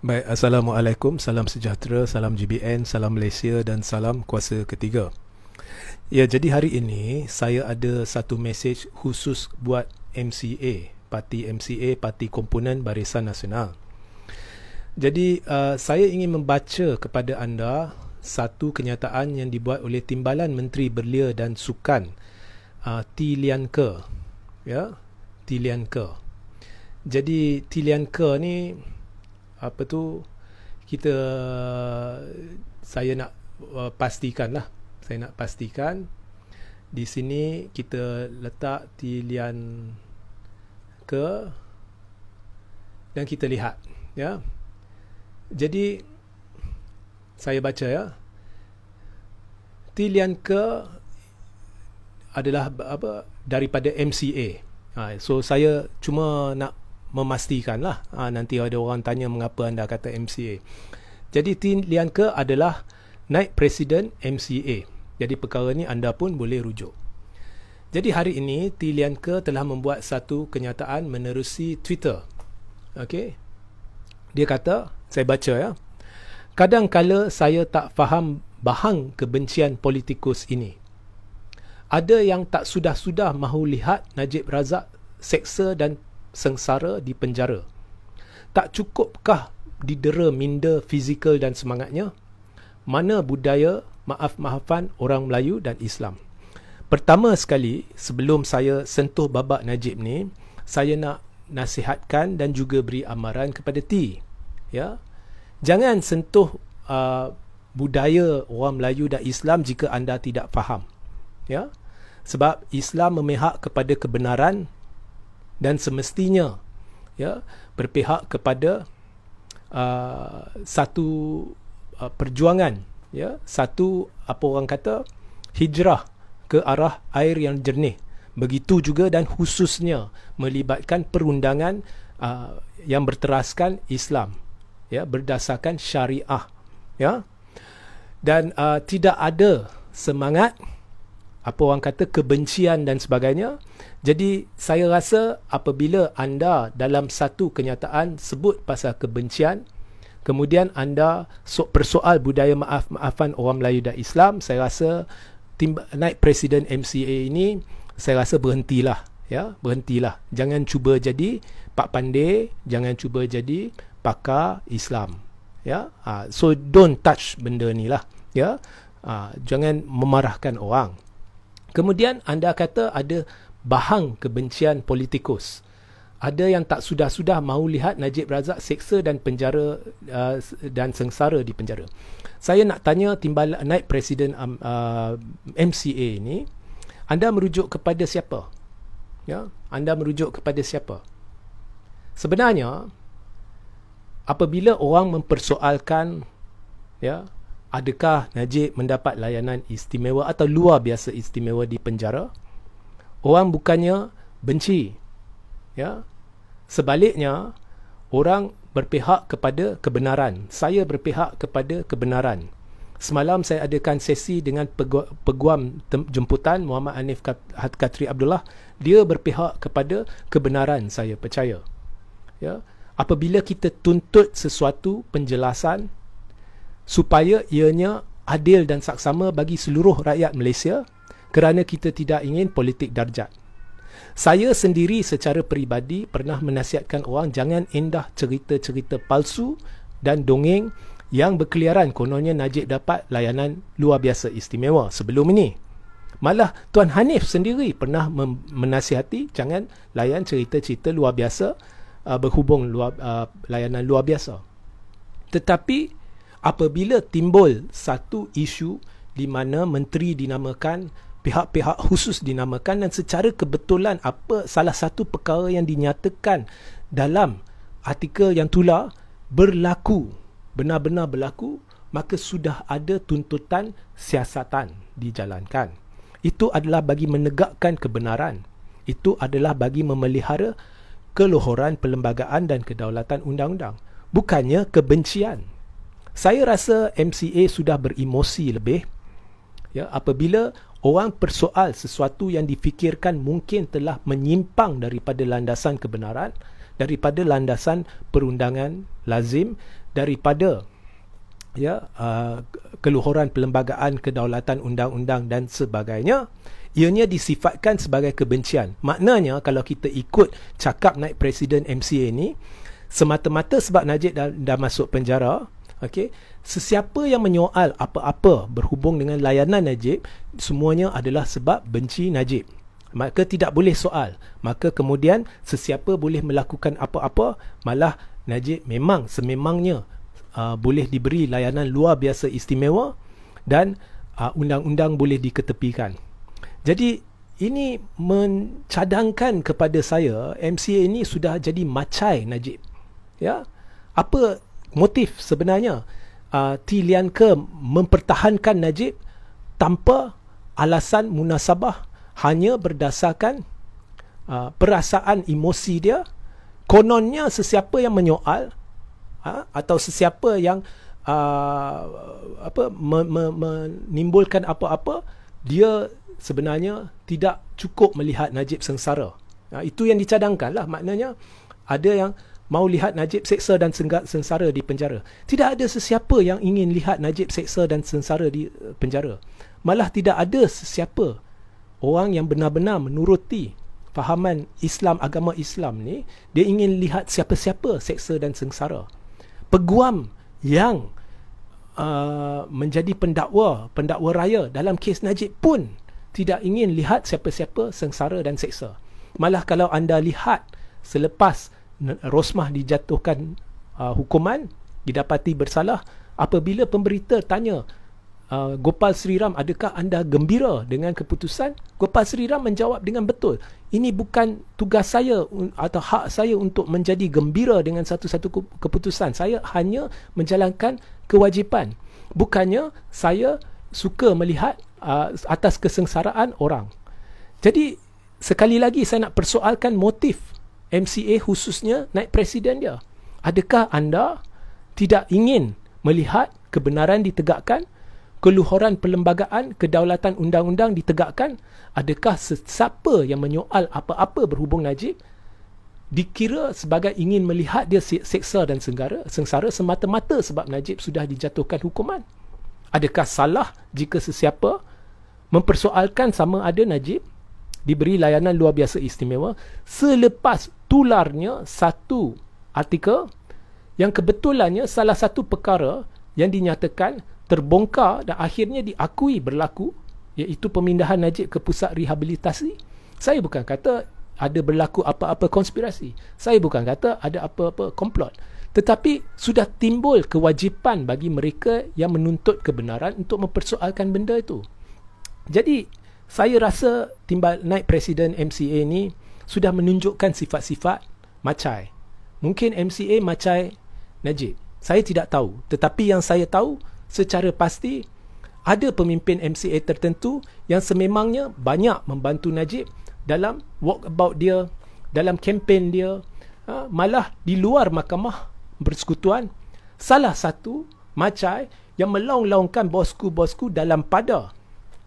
Baik, Assalamualaikum, salam sejahtera, salam GBN, salam Malaysia dan salam kuasa ketiga. Ya, jadi hari ini saya ada satu mesej khusus buat MCA, parti MCA, parti komponen Barisan Nasional. Jadi, uh, saya ingin membaca kepada anda satu kenyataan yang dibuat oleh Timbalan Menteri Berlia dan Sukan, uh, T. Lian Ke. Ya, T. Lian Ke. Jadi, T. Lian Ke ni apa tu kita saya nak uh, pastikan lah saya nak pastikan di sini kita letak tilian ke dan kita lihat ya jadi saya baca ya tilian ke adalah apa daripada MCA ha, so saya cuma nak memastikan lah ha, ah, nanti ada orang tanya mengapa anda kata MCA jadi Tin Lian Ke adalah naik presiden MCA jadi perkara ni anda pun boleh rujuk jadi hari ini Ti Lian Ke telah membuat satu kenyataan menerusi Twitter. Okey. Dia kata, saya baca ya. Kadangkala saya tak faham bahang kebencian politikus ini. Ada yang tak sudah-sudah mahu lihat Najib Razak seksa dan sengsara di penjara? Tak cukupkah didera minda fizikal dan semangatnya? Mana budaya maaf-maafan orang Melayu dan Islam? Pertama sekali, sebelum saya sentuh babak Najib ni, saya nak nasihatkan dan juga beri amaran kepada T. Ya? Jangan sentuh uh, budaya orang Melayu dan Islam jika anda tidak faham. Ya? Sebab Islam memihak kepada kebenaran dan semestinya ya berpihak kepada uh, satu uh, perjuangan ya satu apa orang kata hijrah ke arah air yang jernih begitu juga dan khususnya melibatkan perundangan uh, yang berteraskan Islam ya berdasarkan syariah ya dan uh, tidak ada semangat apa orang kata kebencian dan sebagainya. Jadi saya rasa apabila anda dalam satu kenyataan sebut pasal kebencian, kemudian anda sok persoal budaya maaf-maafan orang Melayu dan Islam, saya rasa timba, naik presiden MCA ini saya rasa berhentilah, ya, berhentilah. Jangan cuba jadi pak pandai, jangan cuba jadi pakar Islam. Ya. Ha, so don't touch benda ni lah, ya. Ha, jangan memarahkan orang. Kemudian anda kata ada bahang kebencian politikus. Ada yang tak sudah-sudah mahu lihat Najib Razak seksa dan penjara uh, dan sengsara di penjara. Saya nak tanya timbal naik presiden um, uh, MCA ini, anda merujuk kepada siapa? Ya, anda merujuk kepada siapa? Sebenarnya apabila orang mempersoalkan ya adakah Najib mendapat layanan istimewa atau luar biasa istimewa di penjara? Orang bukannya benci. Ya. Sebaliknya, orang berpihak kepada kebenaran. Saya berpihak kepada kebenaran. Semalam saya adakan sesi dengan peguam jemputan Muhammad Hanif Katri Abdullah. Dia berpihak kepada kebenaran saya percaya. Ya. Apabila kita tuntut sesuatu penjelasan, supaya ianya adil dan saksama bagi seluruh rakyat Malaysia kerana kita tidak ingin politik darjat. Saya sendiri secara peribadi pernah menasihatkan orang jangan endah cerita-cerita palsu dan dongeng yang berkeliaran kononnya Najib dapat layanan luar biasa istimewa sebelum ini. Malah Tuan Hanif sendiri pernah mem- menasihati jangan layan cerita-cerita luar biasa uh, berhubung luar, uh, layanan luar biasa. Tetapi apabila timbul satu isu di mana menteri dinamakan pihak-pihak khusus dinamakan dan secara kebetulan apa salah satu perkara yang dinyatakan dalam artikel yang tular berlaku benar-benar berlaku maka sudah ada tuntutan siasatan dijalankan itu adalah bagi menegakkan kebenaran itu adalah bagi memelihara keluhuran perlembagaan dan kedaulatan undang-undang bukannya kebencian saya rasa MCA sudah beremosi lebih ya apabila orang persoal sesuatu yang difikirkan mungkin telah menyimpang daripada landasan kebenaran daripada landasan perundangan lazim daripada ya uh, keluhuran perlembagaan kedaulatan undang-undang dan sebagainya ianya disifatkan sebagai kebencian maknanya kalau kita ikut cakap naik presiden MCA ini, semata-mata sebab Najib dah, dah masuk penjara Okey, sesiapa yang menyoal apa-apa berhubung dengan layanan Najib, semuanya adalah sebab benci Najib. Maka tidak boleh soal. Maka kemudian sesiapa boleh melakukan apa-apa, malah Najib memang sememangnya uh, boleh diberi layanan luar biasa istimewa dan uh, undang-undang boleh diketepikan. Jadi ini mencadangkan kepada saya MCA ini sudah jadi macai Najib. Ya. Apa motif sebenarnya uh, T. Lian Ke mempertahankan Najib tanpa alasan munasabah hanya berdasarkan uh, perasaan emosi dia kononnya sesiapa yang menyoal uh, atau sesiapa yang uh, apa me- me- menimbulkan apa-apa dia sebenarnya tidak cukup melihat Najib sengsara uh, itu yang dicadangkan lah maknanya ada yang mau lihat Najib seksa dan sengsara di penjara. Tidak ada sesiapa yang ingin lihat Najib seksa dan sengsara di eh, penjara. Malah tidak ada sesiapa orang yang benar-benar menuruti fahaman Islam, agama Islam ni, dia ingin lihat siapa-siapa seksa dan sengsara. Peguam yang uh, menjadi pendakwa, pendakwa raya dalam kes Najib pun tidak ingin lihat siapa-siapa sengsara dan seksa. Malah kalau anda lihat selepas Rosmah dijatuhkan uh, hukuman didapati bersalah apabila pemberita tanya uh, Gopal Ram, adakah anda gembira dengan keputusan Gopal Sri Ram menjawab dengan betul ini bukan tugas saya atau hak saya untuk menjadi gembira dengan satu-satu keputusan saya hanya menjalankan kewajipan bukannya saya suka melihat uh, atas kesengsaraan orang jadi sekali lagi saya nak persoalkan motif MCA khususnya naik presiden dia. Adakah anda tidak ingin melihat kebenaran ditegakkan, keluhuran perlembagaan, kedaulatan undang-undang ditegakkan? Adakah sesiapa yang menyoal apa-apa berhubung Najib dikira sebagai ingin melihat dia seksa dan sengsara, sengsara semata-mata sebab Najib sudah dijatuhkan hukuman? Adakah salah jika sesiapa mempersoalkan sama ada Najib diberi layanan luar biasa istimewa selepas tularnya satu artikel yang kebetulannya salah satu perkara yang dinyatakan terbongkar dan akhirnya diakui berlaku iaitu pemindahan Najib ke pusat rehabilitasi saya bukan kata ada berlaku apa-apa konspirasi saya bukan kata ada apa-apa komplot tetapi sudah timbul kewajipan bagi mereka yang menuntut kebenaran untuk mempersoalkan benda itu jadi saya rasa timbal naik presiden MCA ni sudah menunjukkan sifat-sifat macai. Mungkin MCA macai Najib. Saya tidak tahu. Tetapi yang saya tahu secara pasti ada pemimpin MCA tertentu yang sememangnya banyak membantu Najib dalam walkabout dia, dalam kempen dia, ha, malah di luar mahkamah persekutuan. Salah satu macai yang melong-longkan bosku-bosku dalam pada.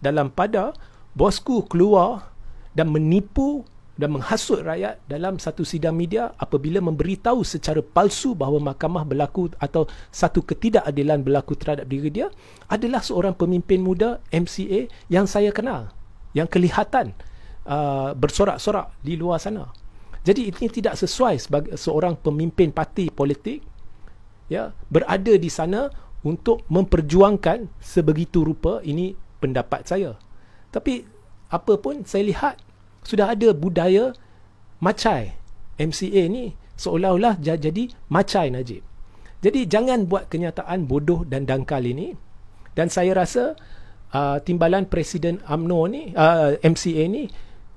Dalam pada, bosku keluar dan menipu dan menghasut rakyat dalam satu sidang media apabila memberitahu secara palsu bahawa mahkamah berlaku atau satu ketidakadilan berlaku terhadap diri dia adalah seorang pemimpin muda MCA yang saya kenal yang kelihatan uh, bersorak-sorak di luar sana. Jadi ini tidak sesuai sebagai seorang pemimpin parti politik ya berada di sana untuk memperjuangkan sebegitu rupa ini pendapat saya. Tapi apapun saya lihat sudah ada budaya macai MCA ni seolah-olah jadi macai Najib. Jadi jangan buat kenyataan bodoh dan dangkal ini. Dan saya rasa uh, timbalan Presiden AMNO ni uh, MCA ni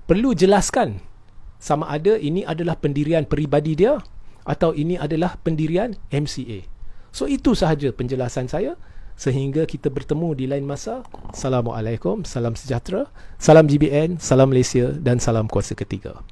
perlu jelaskan sama ada ini adalah pendirian peribadi dia atau ini adalah pendirian MCA. So itu sahaja penjelasan saya sehingga kita bertemu di lain masa. Assalamualaikum, salam sejahtera, salam GBN, salam Malaysia dan salam kuasa ketiga.